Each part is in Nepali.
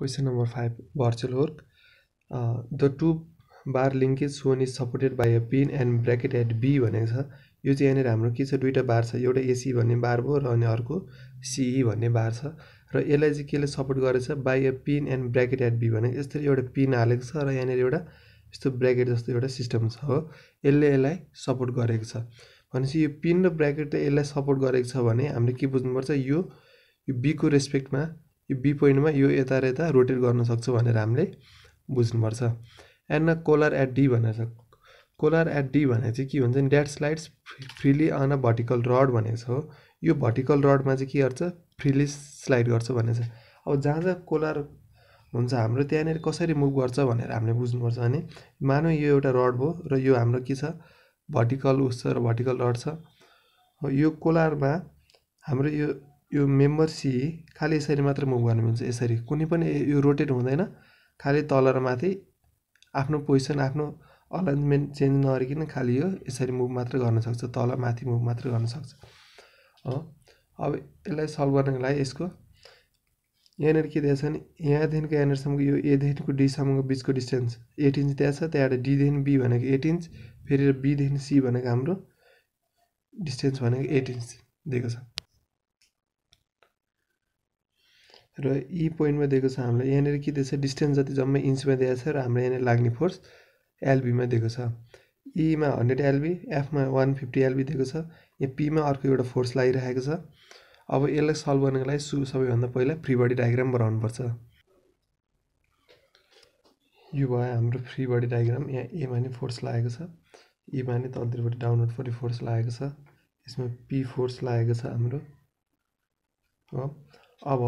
question number five virtual work the two bar linkage shown is supported by a pin and bracket at B भनेको छ यो चाहिँ यहाँनिर हाम्रो के छ दुइटा बार छ एउटा एसी भन्ने बार भयो र अनि अर्को सिई e भन्ने बार छ र यसलाई चाहिँ केले सपोर्ट गरेछ by a pin and bracket at B भनेको यस्तरी एउटा पिन हालेको छ र यहाँनिर एउटा यस्तो ब्राकेट जस्तो एउटा सिस्टम छ हो यसले यसलाई सपोर्ट गरेको छ भनेपछि यो पिन र त यसलाई सपोर्ट गरेको छ भने हामीले के बुझ्नुपर्छ यो यो बीको रेस्पेक्टमा यो बी पोइन्टमा यो यता र यता रोटेट गर्न सक्छु भनेर हामीले बुझ्नुपर्छ एन्ड कोलर एट डी भनेर छ कोलर एट डी भने चाहिँ के हुन्छ नि that slides freely on a vertical rod भनेको छ हो यो भर्टिकल रडमा चाहिँ के गर्छ फ्रिली स्लाइड गर्छ भनेको छ अब जहाँ जहाँ कोलर हुन्छ हाम्रो त्यहाँनिर कसरी मुभ गर्छ भनेर हामीले बुझ्नुपर्छ अनि मानौँ यो एउटा रड हो र यो हाम्रो के छ भर्टिकल उस छ र भर्टिकल रड छ यो कोलरमा हाम्रो यो यो मेम्बर सी खालि यसरी मात्र मुभ गर्नु मिल्छ यसरी कुनै पनि यो रोटेट हुँदैन खालि तल र माथि आफ्नो पोजिसन आफ्नो अलाइनमेन्ट चेन्ज नगरिकन खालि यो यसरी मुभ मात्र गर्न सक्छ तल माथि मुभ मात्र गर्न सक्छ अब यसलाई सल्भ गर्नको लागि यसको यहाँनिर के दिएछ भने यहाँदेखिको यहाँनिरसम्मको यो एदेखिको डीसम्मको बिचको डिस्टेन्स एट इन्च छ त्यहाँबाट डीदेखि बी भनेको एट इन्च फेरि बीदेखि सी भनेको हाम्रो डिस्टेन्स भनेको एट इन्च दिएको छ र यी पोइन्टमा दिएको छ हामीलाई यहाँनिर के दिएको छ डिस्टेन्स जति जम्मै इन्चमा दिएको छ र हाम्रो यहाँनिर लाग्ने फोर्स एलबीमा दिएको छ इमा हन्ड्रेड एलबी एफमा वान फिफ्टी एलबी दिएको छ यहाँ पीमा अर्को एउटा फोर्स लागिरहेको छ अब यसलाई सल्भ गर्नको लागि सु सबैभन्दा पहिला फ्री बडी डायग्राम बनाउनुपर्छ यो भयो हाम्रो फ्री बडी डायग्राम यहाँ एमा नै फोर्स लागेको छ एमा नै डाउनलोड पनि फोर्स लागेको छ यसमा पी फोर्स लागेको छ हाम्रो हो अब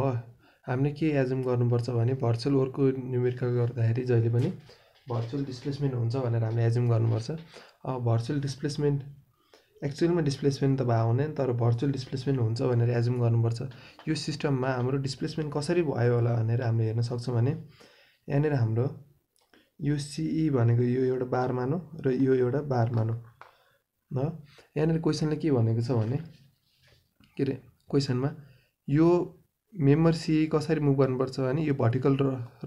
हामीले के एज्युम गर्नुपर्छ भने भर्चुअल वर्कको न्युमेरिकल गर्दाखेरि जहिले पनि भर्चुअल डिस्प्लेसमेन्ट हुन्छ भनेर हामीले एज्युम गर्नुपर्छ अब भर्चुअल डिस्प्लेसमेन्ट एक्चुअलमा डिस्प्लेसमेन्ट त भएको हुँदैन तर भर्चुअल डिस्प्लेसमेन्ट हुन्छ भनेर एज्युम गर्नुपर्छ यो सिस्टममा हाम्रो डिस्प्लेसमेन्ट कसरी भयो होला भनेर हामीले हेर्न सक्छौँ भने यहाँनिर हाम्रो यो सिई e भनेको यो एउटा बार मानो र यो एउटा बार मानो ल यहाँनिर क्वेसनले के भनेको छ भने के अरे क्वेसनमा यो मेम्बर सी कसरी मुभ गर्नुपर्छ भने यो भर्टिकल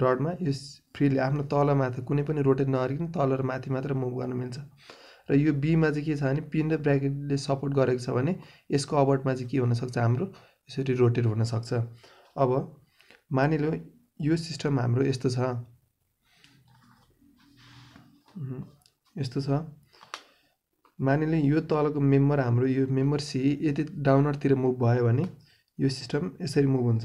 रडमा यो फ्रीले आफ्नो तल माथि कुनै पनि रोटेट नगरिकन तल र माथि मात्र मुभ गर्न मिल्छ र यो बीमा चाहिँ के छ भने पिन र ब्राकेटले सपोर्ट गरेको छ भने यसको अबर्टमा चाहिँ के हुनसक्छ हाम्रो यसरी रोटेट हुनसक्छ अब मानिलो यो सिस्टम हाम्रो यस्तो छ यस्तो छ मानिलो यो तलको मेम्बर हाम्रो यो मेम्बर सी यदि डाउनरतिर मुभ भयो भने यो सिस्टम यसरी मुभ हुन्छ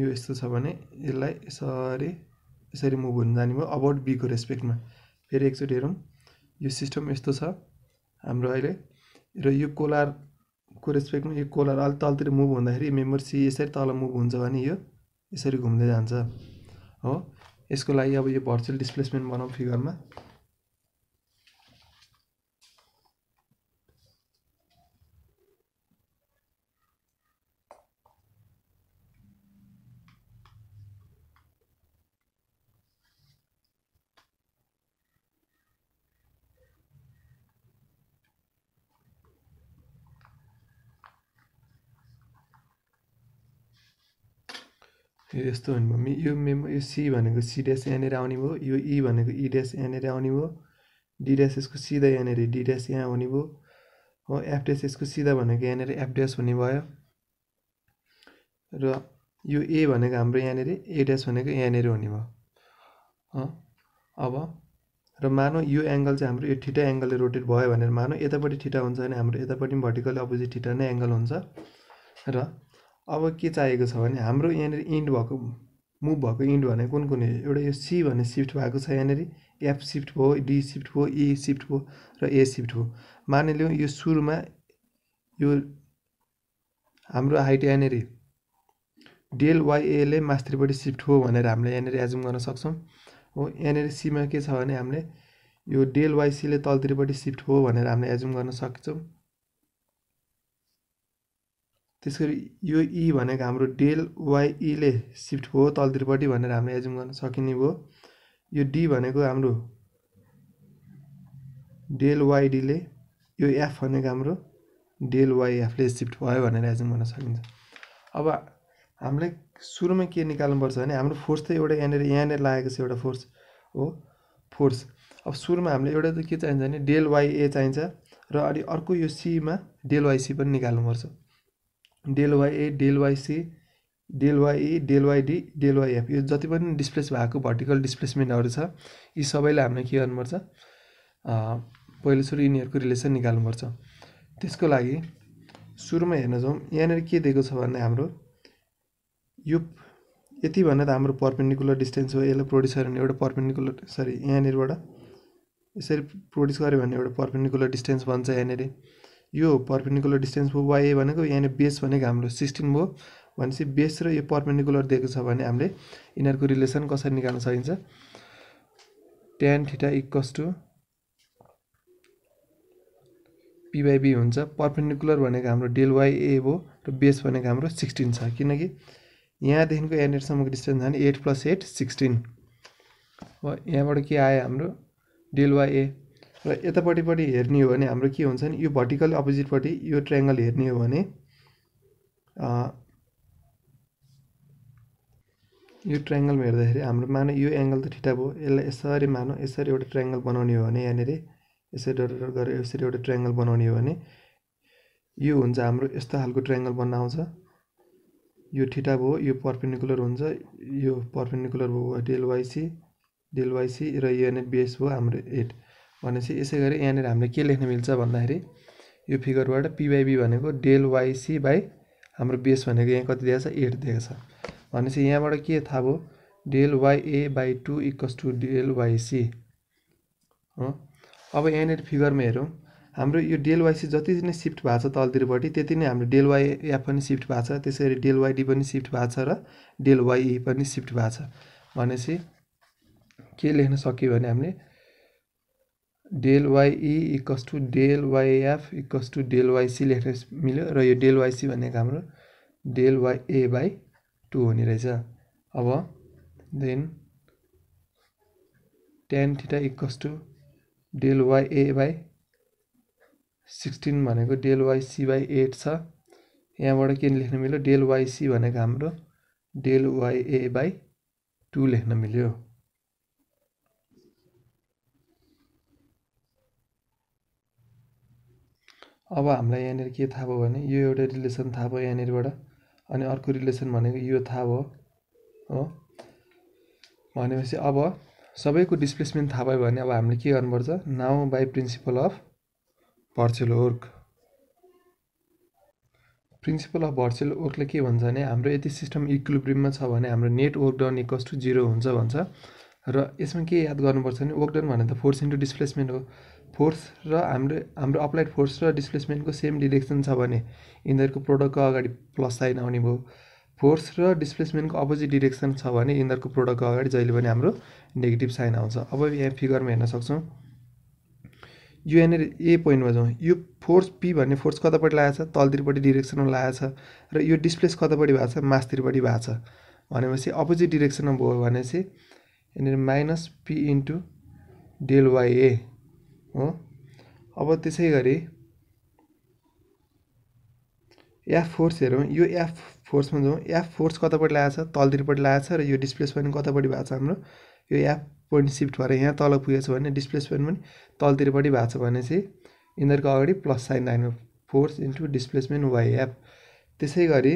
यो यस्तो छ भने यसलाई यसरी यसरी मुभ हुन जाने भयो अबाउट बीको रेस्पेक्टमा फेरि एकचोटि हेरौँ यो सिस्टम यस्तो छ हाम्रो अहिले र यो कोलारको रेस्पेक्टमा यो कोलार अलि तलतिर मुभ हुँदाखेरि मेम्बर सी यसरी तल मुभ हुन्छ भने यो यसरी घुम्दै जान्छ हो यसको लागि अब यो भर्चुअल डिस्प्लेसमेन्ट बनाउँ फिगरमा यो यस्तो हुनुभयो यो मेमो यो सी भनेको सी ड्यास यहाँनिर आउने भयो यो ई भनेको ई ड्यास यहाँनिर आउने भयो डी ड्यास यसको सिधा यहाँनिर डी ड्यास यहाँ आउने भयो हो एफ ड्यास यसको सिधा भनेको यहाँनिर एफ ड्यास हुने भयो र यो ए भनेको हाम्रो यहाँनिर ए ड्यास भनेको यहाँनिर हुने भयो अब र मानौ यो एङ्गल चाहिँ हाम्रो यो ठिटा एङ्गलले रोटेट भयो भनेर मानौ यतापट्टि ठिटा हुन्छ भने हाम्रो यतापट्टि पनि भर्टिकल अपोजिट ठिटा नै एङ्गल हुन्छ र अब के चाहिएको छ भने हाम्रो यहाँनिर इन्ड भएको मुभ भएको इन्ड भने कुन कुन एउटा यो सी भन्ने सिफ्ट भएको छ यहाँनिर एफ सिफ्ट भयो डी सिफ्ट भयो ई e सिफ्ट भयो र ए सिफ्ट भयो मानिलिउँ यो सुरुमा यो हाम्रो हाइट यहाँनिर डेल वाइएले मास्त्रीपट्टि सिफ्ट हो भनेर हामीले यहाँनिर एजुम गर्न सक्छौँ हो यहाँनिर सीमा के छ भने हामीले यो डेल वाइसीले तलतिरपट्टि सिफ्ट हो भनेर हामीले एजुम गर्न सक्छौँ त्यस गरी यो इ e भनेको हाम्रो डेल वाइईले e सिफ्ट भयो तलतिरपट्टि भनेर हामीले एजुम गर्न सकिने भयो यो डी भनेको हाम्रो डेल वाइडीले यो एफ भनेको हाम्रो डेल वाइएफले सिफ्ट भयो भनेर एजुम गर्न सकिन्छ अब हामीले सुरुमा के निकाल्नुपर्छ भने हाम्रो फोर्स त एउटा यहाँनिर यहाँनिर लागेको छ एउटा फोर्स हो फोर्स अब सुरुमा हामीले एउटा त के चाहिन्छ भने डेल वाइए चाहिन्छ र अनि अर्को यो सीमा डेल वाइसी पनि निकाल्नुपर्छ del y A del y C del y E del y D del y F यो जति पनि डिस्प्लेस भएको भर्टिकल डिस्प्लेसमेन्टहरू छ यी सबैलाई हामीले के गर्नुपर्छ पहिलो सुरु यिनीहरूको रिलेसन निकाल्नुपर्छ त्यसको लागि सुरुमा हेर्न जाउँ यहाँनिर के दिएको छ भने हाम्रो यो यति भन्दा त हाम्रो पर्पेन्डिकुलर डिस्टेन्स हो यसलाई प्रोड्युस गर्यो भने एउटा पर्पेन्डिकुलर सरी यहाँनिरबाट यसरी प्रोड्युस गर्यो भने एउटा पर्पेन्डिकुलर डिस्टेन्स भन्छ यहाँनिर यो पर्पेन्डिकुलर डिस्टेन्स भयो वाइए भनेको यहाँनिर बेस भनेको हाम्रो सिक्सटिन भयो भनेपछि बेस र यो पर्पेन्डिकुलर दिएको छ भने हामीले यिनीहरूको रिलेसन कसरी निकाल्न सकिन्छ tan theta equals to P by B हुन्छ पर्पेन्डिकुलर भनेको हाम्रो डेल वाइए ए भयो र बेस भनेको हाम्रो सिक्सटिन छ किनकि यहाँदेखिको यहाँनिरसम्मको डिस्टेन्स छ भने एट प्लस एट सिक्सटिन अब यहाँबाट के आयो हाम्रो डेल वाइए र यतापट्टिपट्टि हेर्ने हो भने हाम्रो के हुन्छ भने यो भर्टिकल अपोजिटपट्टि यो ट्रायङ्गल हेर्ने हो भने यो ट्रायङ्गलमा हेर्दाखेरि हाम्रो मान यो एङ्गल त ठिटा भयो यसलाई यसरी मानौ यसरी एउटा ट्रायङ्गल बनाउने हो भने यहाँनिर यसरी डर डट गरेर यसरी एउटा ट्रायङ्गल बनाउने हो भने यो हुन्छ हाम्रो यस्तो खालको ट्रायङ्गल बन्न आउँछ यो ठिटा भयो यो पर्पेन्डिकुलर हुन्छ यो पर्पेन्डिकुलर भयो डेलवाइसी डेलवाइसी र यो बेस भयो हाम्रो एट भनेपछि यसै गरी यहाँनिर हामीले के लेख्न मिल्छ भन्दाखेरि यो फिगरबाट पिवाइबी भनेको डेल वाइसी बाई हाम्रो बेस भनेको यहाँ कति दिएको छ एट दिएको छ भनेपछि यहाँबाट के थाहा भयो del y A by two equals to del y C हो अब यहाँनिर फिगरमा हेरौँ हाम्रो यो डेल वाइसी जति नै सिफ्ट भएको छ तलतिरपट्टि त्यति नै हाम्रो डेल एफ पनि सिफ्ट भएको छ त्यसै गरी डेल वाइडी पनि सिफ्ट भएको छ र डेल वाइई e पनि सिफ्ट भएको छ भनेपछि के लेख्न सक्यो भने हामीले del y E equals to del y F equals to del y C लेख्न मिल्यो र यो डेल वाइसी भनेको हाम्रो डेल वाइए बाई टू हुने रहेछ अब then ten theta equals to del y A by sixteen भनेको डेल वाइसी बाई एट छ यहाँबाट के लेख्न मिल्यो डेल वाइसी भनेको हाम्रो डेल वाइए बाई टू लेख्न मिल्यो अब हामीलाई यहाँनिर के थाहा भयो भने यो एउटा रिलेसन थाहा भयो यहाँनिरबाट अनि अर्को रिलेसन भनेको यो थाहा भयो हो भनेपछि अब सबैको डिस्प्लेसमेन्ट थाहा भयो भने अब हामीले के गर्नुपर्छ now by principle of virtual work principle of virtual वर्कले के भन्छ भने हाम्रो यति सिस्टम इक्विलिब्रियममा छ भने हाम्रो net work done equals to zero हुन्छ भन्छ र यसमा के याद गर्नुपर्छ भने वर्क डन भने त फोर्स इन्टु डिस्प्लेसमेन्ट हो फोर्स र हाम्रो हाम्रो अप्लाइड फोर्स र डिस्प्लेसमेन्टको सेम डिरेक्सन छ भने यिनीहरूको प्रोडक्टको अगाडि प्लस साइन आउने भयो फोर्स र डिस्प्लेसमेन्टको अपोजिट डिरेक्सन छ भने यिनीहरूको प्रोडक्टको अगाडि जहिले पनि हाम्रो नेगेटिभ साइन आउँछ अब यहाँ फिगरमा हेर्न सक्छौँ यो यहाँनिर ए पोइन्टमा जाउँ यो फोर्स पी भन्ने फोर्स कतापट्टि लागेको छ तलतिरपट्टि डिरेक्सनमा लागेको छ र यो डिस्प्लेस कतापट्टि भएको छ मासतिरपट्टि भएको छ भनेपछि अपोजिट डिरेक्सनमा भयो भनेपछि यहाँनिर minus P into del A हो अब त्यसै गरी एफ फोर्स हेरौँ यो एफ फोर्समा जाउँ एफ फोर्स कतापट्टि लगाएको छ तलतिरपट्टि लगाएको छ र यो डिस्प्लेसमेन्ट कतापट्टि भएको छ हाम्रो यो एफ पोइन्ट सिफ्ट भएर यहाँ तल पुगेछ भने डिस्प्लेसमेन्ट पनि तलतिरपट्टि भएको छ भने चाहिँ यिनीहरूको अगाडि प्लस साइन लाग्नु फोर्स इन्टु डिस्प्लेसमेन्ट वाइएफ त्यसै गरी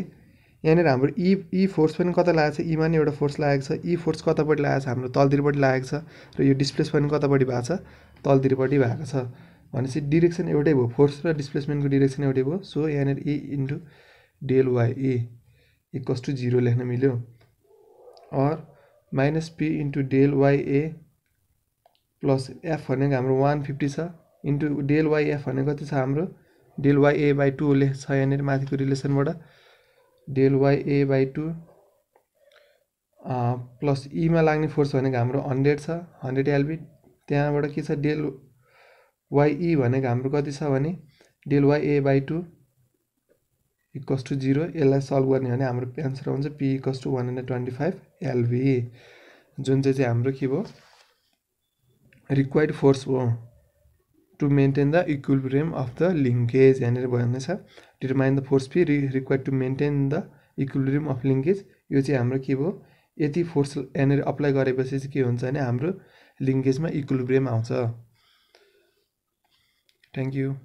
यहाँनिर हाम्रो इ इ फोर्स पनि कता लागेको छ इमा e नि एउटा फोर्स लागेको छ इ e फोर्स कतापट्टि लागेको छ हाम्रो तलतिरपट्टि लागेको छ र यो डिस्प्लेसमेन्ट कतापट्टि भएको छ तलतिरपट्टि भएको छ भनेपछि डिरेक्सन एउटै भयो फोर्स र डिस्प्लेसमेन्टको डिरेक्सन एउटै भयो सो यहाँनिर E into del y A equals to zero लेख्न मिल्यो or minus P into del y A plus F भनेको हाम्रो वान फिफ्टी छ इन्टु डेल वाई एफ भनेको कति छ हाम्रो del y A by two लेख्छ यहाँनिर माथिको रिलेसनबाट del y A by two plus ईमा लाग्ने फोर्स भनेको हाम्रो हन्ड्रेड छ हन्ड्रेड एलबी त्यहाँबाट के छ डेल वाइई e भनेको हाम्रो कति छ भने del y A by two equals to zero यसलाई सल्भ गर्ने भने हाम्रो एन्सर आउँछ P equals to one hundred twenty five LB जुन चाहिँ चाहिँ हाम्रो के भयो रिक्वायर्ड फोर्स हो to maintain the equilibrium of the linkage यहाँनिर भन्ने छ determine the force P re require to maintain the equilibrium of linkage यो चाहिँ हाम्रो के भयो यति फोर्स यहाँनिर अप्लाई गरेपछि चाहिँ के हुन्छ भने हाम्रो लिङ्केजमा इक्विलिब्रियम आउँछ थ्याङ्क यू